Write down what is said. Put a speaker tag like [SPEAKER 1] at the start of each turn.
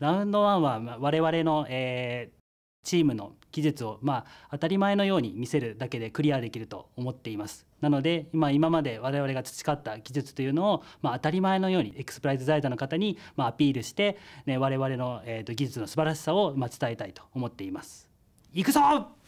[SPEAKER 1] ラウンド1は我々の、えー、チームの技術を、まあ、当たり前のように見せるだけでクリアできると思っています。なので、まあ、今まで我々が培った技術というのを、まあ、当たり前のようにエクスプライズ財団の方に、まあ、アピールして、ね、我々の、えーと、技術の素晴らしさを、まあ、伝えたいと思っています。いくぞ